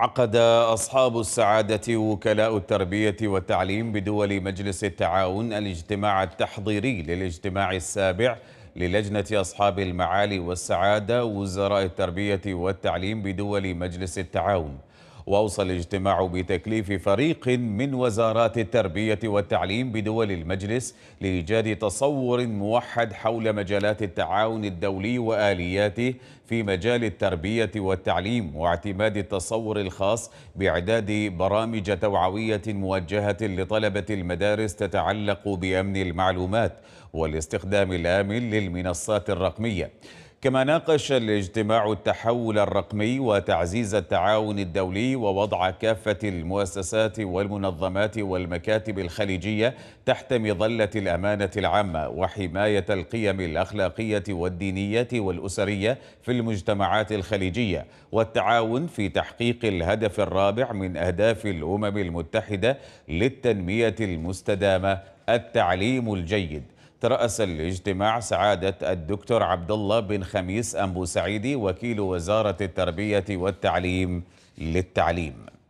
عقد أصحاب السعادة وكلاء التربية والتعليم بدول مجلس التعاون الاجتماع التحضيري للاجتماع السابع للجنة أصحاب المعالي والسعادة وزراء التربية والتعليم بدول مجلس التعاون وأوصى الاجتماع بتكليف فريق من وزارات التربية والتعليم بدول المجلس لإيجاد تصور موحد حول مجالات التعاون الدولي وآلياته في مجال التربية والتعليم واعتماد التصور الخاص بإعداد برامج توعوية موجهة لطلبة المدارس تتعلق بأمن المعلومات والاستخدام الآمن للمنصات الرقمية كما ناقش الاجتماع التحول الرقمي وتعزيز التعاون الدولي ووضع كافة المؤسسات والمنظمات والمكاتب الخليجية تحت مظلة الأمانة العامة وحماية القيم الأخلاقية والدينية والأسرية في المجتمعات الخليجية والتعاون في تحقيق الهدف الرابع من أهداف الأمم المتحدة للتنمية المستدامة التعليم الجيد ترأس الاجتماع سعادة الدكتور عبد الله بن خميس أبو سعيدي وكيل وزارة التربية والتعليم للتعليم